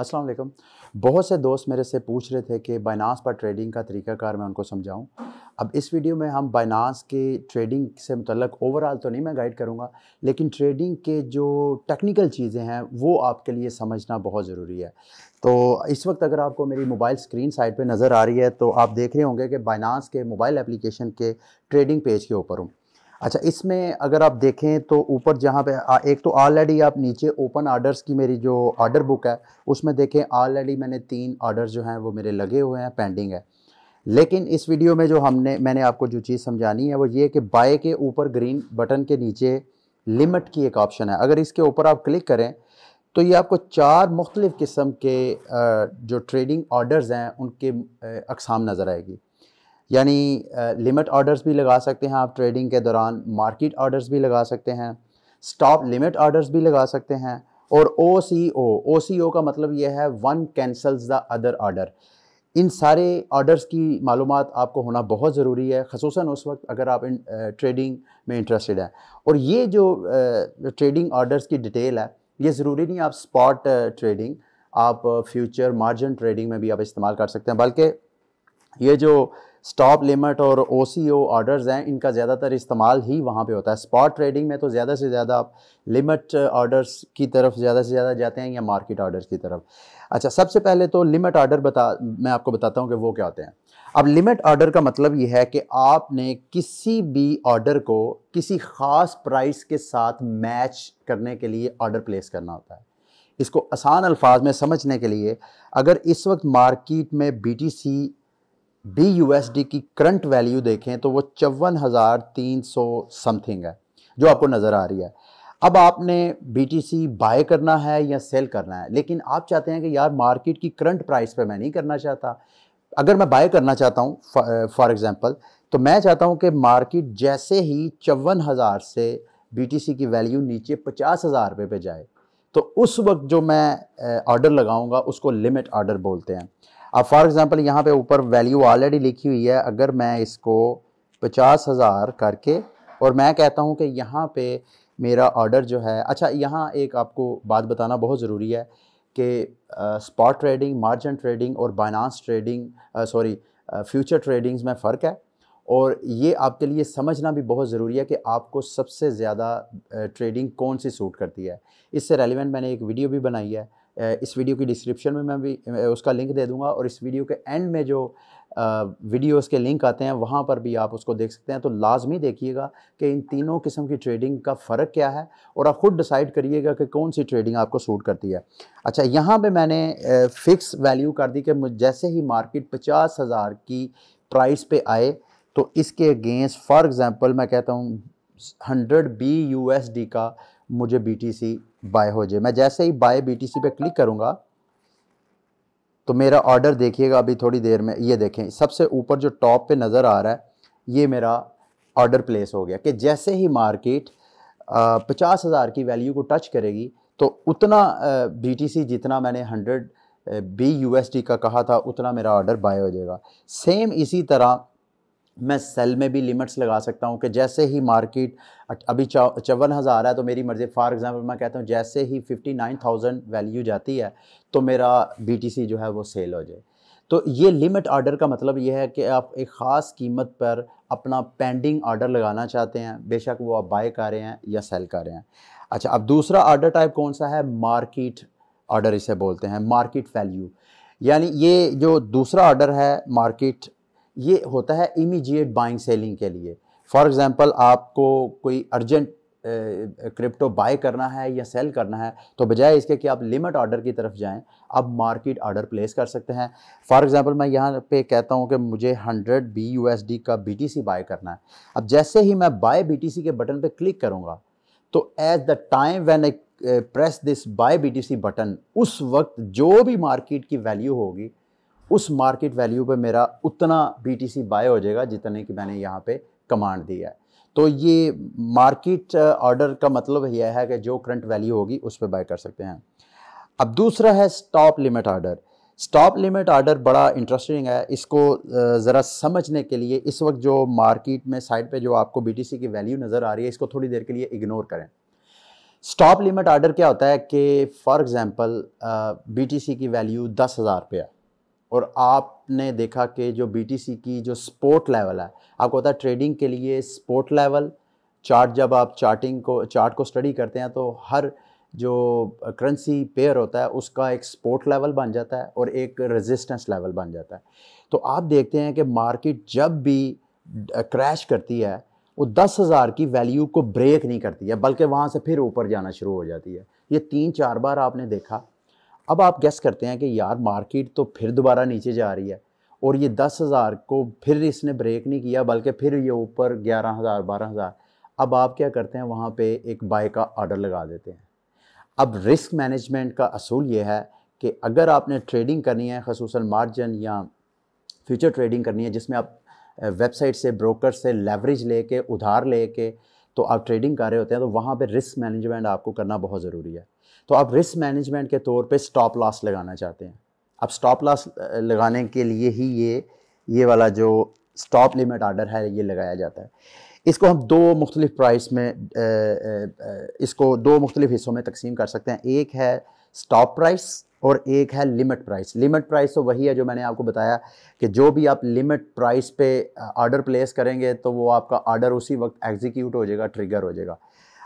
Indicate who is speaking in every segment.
Speaker 1: अस्सलाम वालेकुम बहुत से दोस्त मेरे से पूछ रहे थे कि बाइनास पर ट्रेडिंग का तरीकाकार मैं उनको समझाऊं अब इस वीडियो में हम बाइनास के ट्रेडिंग से मतलब ओवरऑल तो नहीं मैं गाइड करूंगा लेकिन ट्रेडिंग के जो टेक्निकल चीज़ें हैं वो आपके लिए समझना बहुत ज़रूरी है तो इस वक्त अगर आपको मेरी मोबाइल स्क्रीन साइड पर नज़र आ रही है तो आप देख रहे होंगे कि बाइनास के मोबाइल एप्लीकेशन के ट्रेडिंग पेज के ऊपर हूँ अच्छा इसमें अगर आप देखें तो ऊपर जहाँ पे आ, एक तो ऑलरेडी आप नीचे ओपन आर्डर्स की मेरी जो आर्डर बुक है उसमें देखें ऑलरेडी मैंने तीन ऑर्डर जो हैं वो मेरे लगे हुए हैं पेंडिंग है लेकिन इस वीडियो में जो हमने मैंने आपको जो चीज़ समझानी है वो ये कि बाय के ऊपर ग्रीन बटन के नीचे लिमिट की एक ऑप्शन है अगर इसके ऊपर आप क्लिक करें तो ये आपको चार मुख्तलिफ़ किस्म के जो ट्रेडिंग ऑर्डर्स हैं उनके अकसाम नज़र आएगी यानी लिमिट ऑर्डर्स भी लगा सकते हैं आप ट्रेडिंग के दौरान मार्केट ऑर्डर्स भी लगा सकते हैं स्टॉप लिमिट ऑर्डर्स भी लगा सकते हैं और ओ सी ओ ओ सी ओ का मतलब यह है one cancels the other order इन सारे ऑर्डर्स की मालूम आपको होना बहुत ज़रूरी है खसूस उस वक्त अगर आप इन ट्रेडिंग में इंटरेस्टेड हैं और ये जो ट्रेडिंग ऑर्डर्स की डिटेल है ये ज़रूरी नहीं आप स्पॉट ट्रेडिंग आप फ्यूचर मार्जिन ट्रेडिंग में भी आप इस्तेमाल कर सकते हैं बल्कि ये जो स्टॉप लिमिट और ओ सी ओ ऑर्डर्स हैं इनका ज़्यादातर इस्तेमाल ही वहाँ पे होता है स्पॉट ट्रेडिंग में तो ज़्यादा से ज़्यादा आप लिमिट ऑर्डर्स की तरफ ज़्यादा से ज़्यादा जाते हैं या मार्केट ऑर्डर्स की तरफ अच्छा सबसे पहले तो लिमिट ऑर्डर बता मैं आपको बताता हूँ कि वो क्या होते हैं अब लिमिट ऑर्डर का मतलब ये है कि आपने किसी भी ऑर्डर को किसी ख़ास प्राइस के साथ मैच करने के लिए ऑर्डर प्लेस करना होता है इसको आसान अल्फाज में समझने के लिए अगर इस वक्त मार्केट में B T C D U S D की करंट वैल्यू देखें तो वो चौवन हज़ार तीन सौ समथिंग है जो आपको नज़र आ रही है अब आपने बी टी सी बाय करना है या सेल करना है लेकिन आप चाहते हैं कि यार मार्केट की करंट प्राइस पे मैं नहीं करना चाहता अगर मैं बाय करना चाहता हूँ फॉर एग्ज़ाम्पल तो मैं चाहता हूँ कि मार्केट जैसे ही चौवन हज़ार से बी टी सी की वैल्यू नीचे पचास हज़ार रुपये पर जाए तो उस वक्त जो मैं ऑर्डर लगाऊंगा उसको लिमिट ऑर्डर बोलते हैं अब फॉर एग्ज़ाम्पल यहाँ पे ऊपर वैल्यू ऑलरेडी लिखी हुई है अगर मैं इसको पचास हज़ार करके और मैं कहता हूँ कि यहाँ पे मेरा ऑर्डर जो है अच्छा यहाँ एक आपको बात बताना बहुत ज़रूरी है कि स्पॉट ट्रेडिंग मार्जिन ट्रेडिंग और Binance trading sorry future tradings में फ़र्क है और ये आपके लिए समझना भी बहुत ज़रूरी है कि आपको सबसे ज़्यादा ट्रेडिंग कौन सी सूट करती है इससे रेलिवेंट मैंने एक वीडियो भी बनाई है इस वीडियो की डिस्क्रिप्शन में मैं भी उसका लिंक दे दूँगा और इस वीडियो के एंड में जो वीडियोस के लिंक आते हैं वहाँ पर भी आप उसको देख सकते हैं तो लाजमी देखिएगा कि इन तीनों किस्म की ट्रेडिंग का फ़र्क क्या है और आप ख़ुद डिसाइड करिएगा कि कौन सी ट्रेडिंग आपको सूट करती है अच्छा यहाँ पर मैंने फ़िक्स वैल्यू कर दी कि जैसे ही मार्केट पचास हज़ार की प्राइस पर आए तो इसके अगेंस्ट फॉर एग्ज़ाम्पल मैं कहता हूँ hundred B U S D का मुझे बी टी सी बाय हो जाए मैं जैसे ही बाय बीटीसी पे क्लिक करूँगा तो मेरा ऑर्डर देखिएगा अभी थोड़ी देर में ये देखें सबसे ऊपर जो टॉप पे नज़र आ रहा है ये मेरा ऑर्डर प्लेस हो गया कि जैसे ही मार्केट पचास हज़ार की वैल्यू को टच करेगी तो उतना बीटीसी जितना मैंने हंड्रेड बी यूएसडी का कहा था उतना मेरा ऑर्डर बाय हो जाएगा सेम इसी तरह मैं सेल में भी लिमिट्स लगा सकता हूँ कि जैसे ही मार्केट अभी चौवन हज़ार है तो मेरी मर्ज़ी फॉर एग्ज़ाम्पल मैं कहता हूँ जैसे ही फिफ्टी नाइन थाउजेंड वैल्यू जाती है तो मेरा बीटीसी जो है वो सेल हो जाए तो ये लिमिट आर्डर का मतलब ये है कि आप एक ख़ास कीमत पर अपना पेंडिंग आर्डर लगाना चाहते हैं बेशक वो आप बाय कर रहे हैं या सेल कर रहे हैं अच्छा अब दूसरा आर्डर टाइप कौन सा है मार्किट आर्डर इसे बोलते हैं मार्किट वैल्यू यानी ये जो दूसरा आर्डर है मार्केट ये होता है इमीजिएट बाइंग सेलिंग के लिए फॉर एग्ज़ाम्पल आपको कोई अर्जेंट क्रिप्टो बाय करना है या सेल करना है तो बजाय इसके कि आप लिमिट ऑर्डर की तरफ जाएं आप मार्केट ऑर्डर प्लेस कर सकते हैं फॉर एग्जांपल मैं यहाँ पे कहता हूँ कि मुझे 100 बी यू का बी टी बाय करना है अब जैसे ही मैं बाय बी के बटन पे क्लिक करूँगा तो at the time when I press this buy B button उस वक्त जो भी मार्केट की वैल्यू होगी उस मार्केट वैल्यू पे मेरा उतना बीटीसी बाय हो जाएगा जितने कि मैंने यहाँ पे कमांड दिया है तो ये मार्केट ऑर्डर uh, का मतलब यह है कि जो करंट वैल्यू होगी उस पर बाय कर सकते हैं अब दूसरा है stop limit order stop limit order बड़ा इंटरेस्टिंग है इसको uh, ज़रा समझने के लिए इस वक्त जो मार्केट में साइड पे जो आपको बीटीसी की वैल्यू नज़र आ रही है इसको थोड़ी देर के लिए इग्नोर करें स्टॉप लिमिट ऑर्डर क्या होता है कि फॉर एग्ज़ाम्पल बीटीसी की वैल्यू दस हज़ार रुपया और आपने देखा कि जो बी की जो स्पोर्ट लेवल है आपको पता है ट्रेडिंग के लिए स्पोर्ट लेवल चार्ट जब आप चार्टिंग को चार्ट को स्टडी करते हैं तो हर जो करेंसी पेयर होता है उसका एक स्पोर्ट लेवल बन जाता है और एक रेजिस्टेंस लेवल बन जाता है तो आप देखते हैं कि मार्केट जब भी क्रैश करती है वो दस हज़ार की वैल्यू को ब्रेक नहीं करती है बल्कि वहाँ से फिर ऊपर जाना शुरू हो जाती है ये तीन चार बार आपने देखा अब आप गैस करते हैं कि यार मार्केट तो फिर दोबारा नीचे जा रही है और ये दस हज़ार को फिर इसने ब्रेक नहीं किया बल्कि फिर ये ऊपर ग्यारह हज़ार बारह हज़ार अब आप क्या करते हैं वहाँ पे एक बाय का आर्डर लगा देते हैं अब रिस्क मैनेजमेंट का असूल ये है कि अगर आपने ट्रेडिंग करनी है खसूस मार्जिन या फ्यूचर ट्रेडिंग करनी है जिसमें आप वेबसाइट से ब्रोकर से लेवरेज लेके उधार लेके तो आप ट्रेडिंग कर रहे होते हैं तो वहाँ पे रिस्क मैनेजमेंट आपको करना बहुत ज़रूरी है तो आप रिस्क मैनेजमेंट के तौर पे स्टॉप लॉस लगाना चाहते हैं अब स्टॉप लॉस लगाने के लिए ही ये ये वाला जो स्टॉप लिमिट आर्डर है ये लगाया जाता है इसको हम दो मुख्तलिफ प्राइस में इसको दो मुख्तलिफ हिस्सों में तकसीम कर सकते हैं एक है स्टॉप प्राइस और एक है लिमिट प्राइस लिमिट प्राइस तो वही है जो मैंने आपको बताया कि जो भी आप लिमिट प्राइस पे आर्डर प्लेस करेंगे तो वो आपका आर्डर उसी वक्त एग्जीक्यूट हो जाएगा ट्रिगर हो जाएगा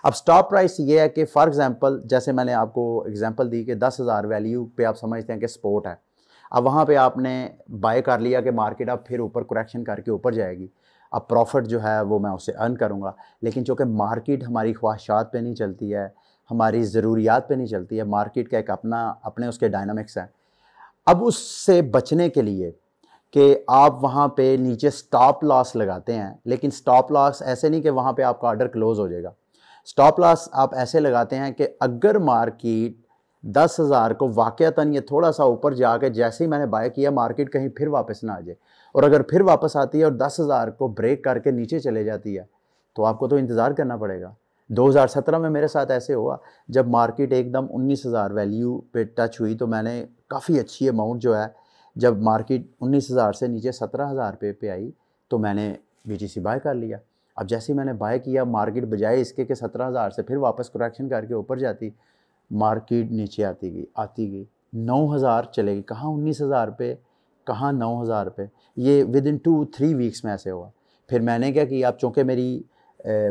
Speaker 1: अब स्टॉप प्राइस ये है कि फॉर एग्जांपल जैसे मैंने आपको एग्जांपल दी कि दस हज़ार वैल्यू पे आप समझते हैं कि स्पोर्ट है अब वहाँ पे आपने बाय कर लिया कि मार्केट अब फिर ऊपर करेक्शन करके ऊपर जाएगी अब प्रॉफिट जो है वो मैं उसे अर्न करूँगा लेकिन चूँकि मार्केट हमारी ख्वाहिशात पर नहीं चलती है हमारी ज़रूरियात पर नहीं चलती है मार्केट का एक अपना अपने उसके डायनमिक्स हैं अब उससे बचने के लिए कि आप वहाँ पे नीचे स्टॉप लॉस लगाते हैं लेकिन स्टॉप लॉस ऐसे नहीं कि वहाँ पे आपका ऑर्डर क्लोज़ हो जाएगा स्टॉप लॉस आप ऐसे लगाते हैं कि अगर मार्केट दस हज़ार को वाक़ता ये थोड़ा सा ऊपर जाके जैसे ही मैंने बाय किया मार्केट कहीं फिर वापस ना आ जाए और अगर फिर वापस आती है और दस हज़ार को ब्रेक करके नीचे चले जाती है तो आपको तो इंतज़ार करना पड़ेगा 2017 में मेरे साथ ऐसे हुआ जब मार्केट एकदम 19,000 वैल्यू पे टच हुई तो मैंने काफ़ी अच्छी अमाउंट जो है जब मार्केट 19,000 से नीचे 17,000 पे पे आई तो मैंने बी बाय कर लिया अब जैसे ही मैंने बाय किया मार्केट बजाय इसके के सत्रह हज़ार से फिर वापस करेक्शन करके ऊपर जाती मार्केट नीचे आती गई आती गई नौ हज़ार चलेगी कहाँ उन्नीस हज़ार पे कहाँ नौ हज़ार पे ये within two three weeks में ऐसे हुआ फिर मैंने क्या किया अब चूँकि मेरी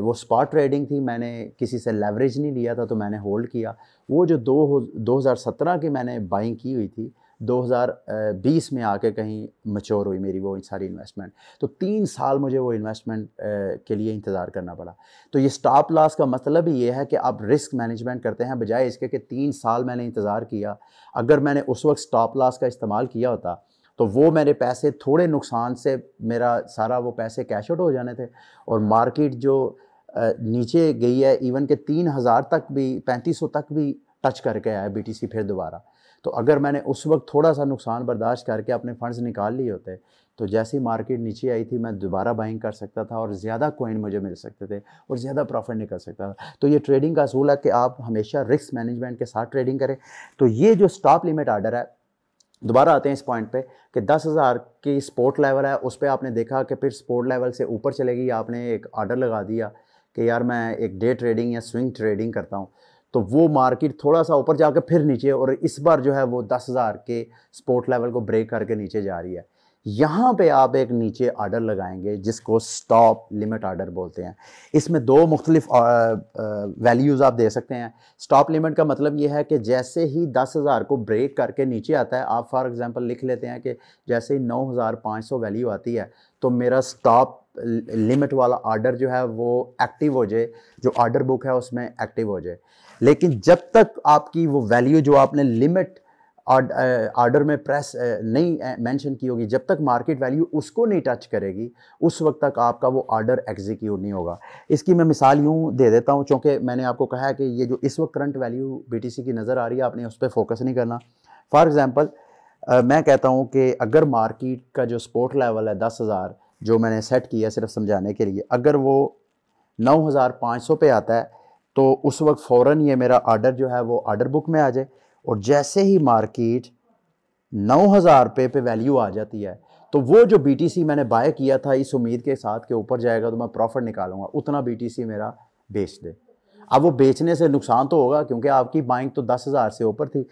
Speaker 1: वो स्पॉट ट्रेडिंग थी मैंने किसी से लेवरेज नहीं लिया था तो मैंने होल्ड किया वो जो दो दो हज़ार सत्रह की मैंने बाइंग की हुई थी 2020 में आके कहीं मच्योर हुई मेरी वो सारी इन्वेस्टमेंट तो तीन साल मुझे वो इन्वेस्टमेंट के लिए इंतज़ार करना पड़ा तो ये स्टॉप लॉस का मतलब ही ये है कि आप रिस्क मैनेजमेंट करते हैं बजाय इसके कि तीन साल मैंने इंतज़ार किया अगर मैंने उस वक्त स्टॉप लॉस का इस्तेमाल किया होता तो वो मेरे पैसे थोड़े नुकसान से मेरा सारा वो पैसे कैश आउट हो जाने थे और मार्केट जो नीचे गई है इवन के तीन हज़ार तक भी पैंतीस सौ तक भी टच करके आया बी टी सी फिर दोबारा तो अगर मैंने उस वक्त थोड़ा सा नुकसान बर्दाश्त करके अपने फंड्स निकाल लिए होते तो जैसी मार्केट नीचे आई थी मैं दोबारा बाइंग कर सकता था और ज़्यादा कोइन मुझे मिल सकते थे और ज़्यादा प्रॉफिट निकल सकता था तो ये ट्रेडिंग का असूल है कि आप हमेशा रिस्क मैनेजमेंट के साथ ट्रेडिंग करें तो ये जो स्टॉप लिमिट आर्डर है दोबारा आते हैं इस पॉइंट पे कि दस हज़ार की स्पोर्ट लेवल है उस पर आपने देखा कि फिर स्पोर्ट लेवल से ऊपर चलेगी आपने एक आर्डर लगा दिया कि यार मैं एक डे ट्रेडिंग या स्विंग ट्रेडिंग करता हूँ तो वो मार्केट थोड़ा सा ऊपर जाकर फिर नीचे और इस बार जो है वो दस हज़ार के स्पोर्ट लेवल को ब्रेक करके नीचे जा रही है यहाँ पे आप एक नीचे आर्डर लगाएंगे जिसको स्टॉप लिमिट आर्डर बोलते हैं इसमें दो मुख्तलिफ वैल्यूज़ आप दे सकते हैं स्टॉप लिमिट का मतलब ये है कि जैसे ही दस हज़ार को ब्रेक करके नीचे आता है आप फॉर एग्ज़ाम्पल लिख लेते हैं कि जैसे ही नौ हज़ार पाँच सौ वैल्यू आती है तो मेरा स्टॉप लिमिट वाला आर्डर जो है वो एक्टिव हो जाए जो आर्डर बुक है उसमें एक्टिव हो जाए लेकिन जब तक आपकी वो वैल्यू जो आपने लिमिट आर्डर में प्रेस नहीं मेंशन की होगी जब तक मार्केट वैल्यू उसको नहीं टच करेगी उस वक्त तक आपका वो आर्डर एग्जीक्यूट नहीं होगा इसकी मैं मिसाल यूँ दे देता हूँ चूँकि मैंने आपको कहा है कि ये जो इस वक्त करंट वैल्यू बी की नज़र आ रही है आपने उस पर फोकस नहीं करना फॉर एग्ज़ाम्पल मैं कहता हूँ कि अगर मार्केट का जो स्पोर्ट लेवल है दस हज़ार जो मैंने सेट किया सिर्फ समझाने के लिए अगर वो नौ हज़ार पाँच सौ पे आता है तो उस वक्त फ़ौर ये मेरा आर्डर जो है वो आर्डर बुक में आ जाए और जैसे ही मार्केट नौ हज़ार पे पे वैल्यू आ जाती है तो वो जो बीटीसी मैंने बाय किया था इस उम्मीद के साथ के ऊपर जाएगा तो मैं प्रॉफिट निकालूंगा उतना बीटीसी मेरा बेच दे अब वो बेचने से नुकसान तो होगा क्योंकि आपकी बाइंग तो दस हज़ार से ऊपर थी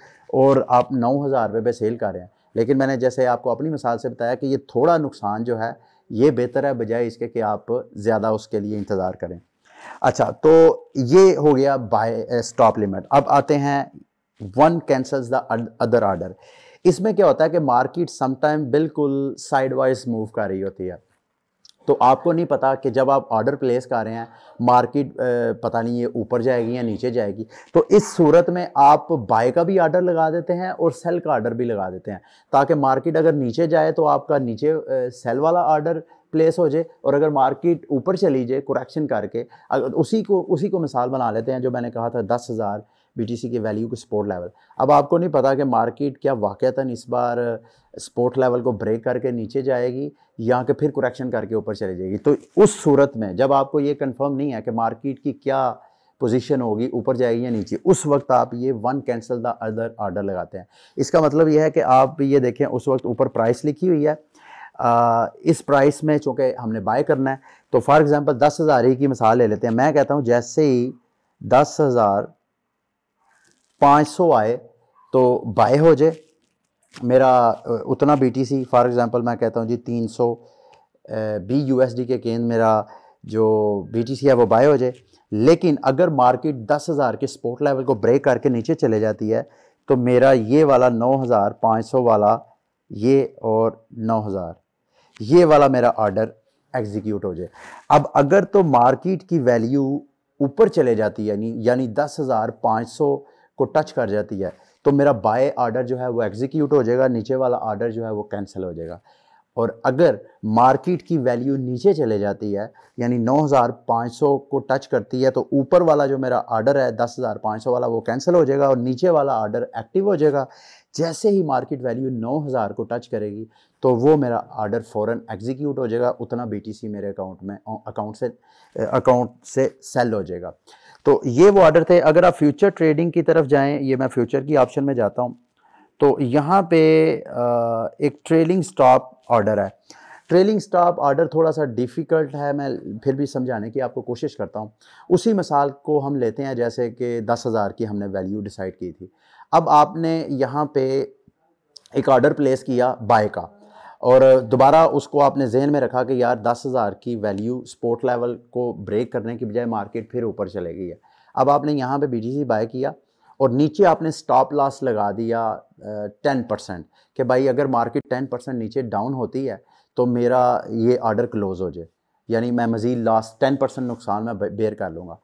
Speaker 1: और आप नौ हज़ार रुपये पे सेल कर रहे हैं लेकिन मैंने जैसे आपको अपनी मिसाल से बताया कि ये थोड़ा नुकसान जो है ये बेहतर है बजाय इसके कि आप ज़्यादा उसके लिए इंतज़ार करें अच्छा तो ये हो गया बाय स्टॉप लिमिट अब आते हैं one cancels the other order इसमें क्या होता है कि मार्केट समटाइम बिल्कुल साइड वाइज मूव कर रही होती है तो आपको नहीं पता कि जब आप ऑर्डर प्लेस कर रहे हैं मार्केट पता नहीं ये ऊपर जाएगी या नीचे जाएगी तो इस सूरत में आप बाय का भी ऑर्डर लगा देते हैं और सेल का ऑर्डर भी लगा देते हैं ताकि मार्केट अगर नीचे जाए तो आपका नीचे सेल वाला ऑर्डर प्लेस हो जाए और अगर मार्केट ऊपर चली जाए कुरेक्शन करके अगर उसी को उसी को मिसाल बना लेते हैं जो मैंने कहा था दस हज़ार बी की वैल्यू के सपोर्ट लेवल अब आपको नहीं पता कि मार्केट क्या वाक़ता इस बार सपोर्ट uh, लेवल को ब्रेक करके नीचे जाएगी या कि फिर कुरेक्शन करके ऊपर चली जाएगी तो उस सूरत में जब आपको ये कंफर्म नहीं है कि मार्केट की क्या पोजीशन होगी ऊपर जाएगी या नीचे उस वक्त आप ये one cancel the other order लगाते हैं इसका मतलब ये है कि आप ये देखें उस वक्त ऊपर प्राइस लिखी हुई है आ, uh, इस प्राइस में चूँकि हमने बाय करना है तो फॉर एग्ज़ाम्पल दस हज़ार ही की मिसाल ले लेते हैं मैं कहता हूँ जैसे ही दस हज़ार पाँच सौ आए तो बाय हो जाए मेरा उतना बीटीसी फॉर एग्ज़ाम्पल मैं कहता हूँ जी तीन सौ बी डी के केंद्र मेरा जो बीटीसी है वो बाय हो जाए लेकिन अगर मार्केट दस हज़ार के स्पोर्ट लेवल को ब्रेक करके नीचे चले जाती है तो मेरा ये वाला नौ हज़ार पाँच सौ वाला ये और नौ हज़ार ये वाला मेरा ऑर्डर एग्जीक्यूट हो जाए अब अगर तो मार्केट की वैल्यू ऊपर चले जाती है यानी यानी दस हज़ार पाँच सौ को टच कर जाती है तो मेरा बाय आर्डर जो है वो एग्जीक्यूट हो जाएगा नीचे वाला आर्डर जो है वो कैंसिल हो जाएगा और अगर मार्केट की वैल्यू नीचे चले जाती है यानी 9,500 को टच करती है तो ऊपर वाला जो मेरा आर्डर है 10,500 वाला वो कैंसिल हो जाएगा और नीचे वाला आर्डर एक्टिव हो जाएगा जैसे ही मार्केट वैल्यू 9,000 को टच करेगी तो वो मेरा आर्डर फ़ौरन एग्जीक्यूट हो जाएगा उतना बीटीसी मेरे अकाउंट में अकाउंट से अकाउंट से सेल हो जाएगा तो ये वो ऑर्डर थे अगर आप फ्यूचर ट्रेडिंग की तरफ जाएं ये मैं फ्यूचर की ऑप्शन में जाता हूँ तो यहाँ पे एक ट्रेलिंग स्टॉप ऑर्डर है ट्रेलिंग स्टॉप ऑर्डर थोड़ा सा डिफ़िकल्ट है मैं फिर भी समझाने की आपको कोशिश करता हूँ उसी मिसाल को हम लेते हैं जैसे कि दस हज़ार की हमने वैल्यू डिसाइड की थी अब आपने यहाँ पे एक ऑर्डर प्लेस किया बाय का और दोबारा उसको आपने जहन में रखा कि यार दस हज़ार की वैल्यू स्पोर्ट लेवल को ब्रेक करने की बजाय मार्केट फिर ऊपर चले गई है अब आपने यहाँ पे बीटीसी बाय किया और नीचे आपने स्टॉप लॉस लगा दिया टेन परसेंट कि भाई अगर मार्केट टेन परसेंट नीचे डाउन होती है तो मेरा ये ऑर्डर क्लोज़ हो जाए यानी मैं मज़ीद लॉस टेन परसेंट नुकसान मैं बेयर कर लूँगा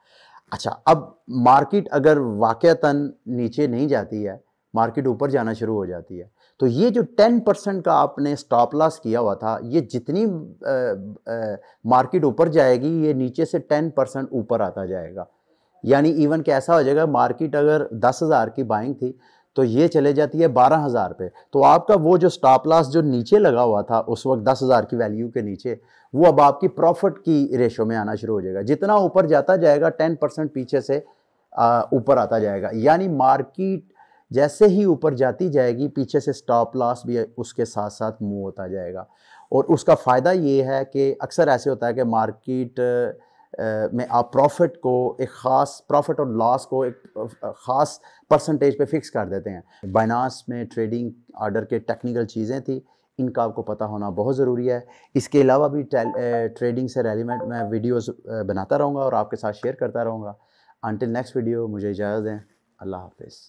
Speaker 1: अच्छा अब मार्केट अगर वाक़ता नीचे नहीं जाती है मार्केट ऊपर जाना शुरू हो जाती है तो ये जो 10 परसेंट का आपने स्टॉप लॉस किया हुआ था ये जितनी मार्केट ऊपर जाएगी ये नीचे से 10 परसेंट ऊपर आता जाएगा यानी इवन कैसा हो जाएगा मार्केट अगर दस हज़ार की बाइंग थी तो ये चले जाती है बारह हज़ार पे तो आपका वो जो स्टॉप लॉस जो नीचे लगा हुआ था उस वक्त दस हज़ार की वैल्यू के नीचे वो अब आपकी प्रॉफिट की रेशो में आना शुरू हो जाएगा जितना ऊपर जाता जाएगा टेन परसेंट पीछे से ऊपर आता जाएगा यानी मार्किट जैसे ही ऊपर जाती जाएगी पीछे से स्टॉप लॉस भी उसके साथ साथ मूव होता जाएगा और उसका फ़ायदा ये है कि अक्सर ऐसे होता है कि मार्केट में आप प्रॉफिट को एक ख़ास प्रॉफिट और लॉस को एक ख़ास परसेंटेज पे फिक्स कर देते हैं बाइनास में ट्रेडिंग आर्डर के टेक्निकल चीज़ें थी इनका आपको पता होना बहुत ज़रूरी है इसके अलावा भी ट्रेडिंग से रेलिवेंट मैं वीडियोस बनाता रहूँगा और आपके साथ शेयर करता रहूँगा अनटिल नेक्स्ट वीडियो मुझे इजाज़त दें अल्लाह हाफिज़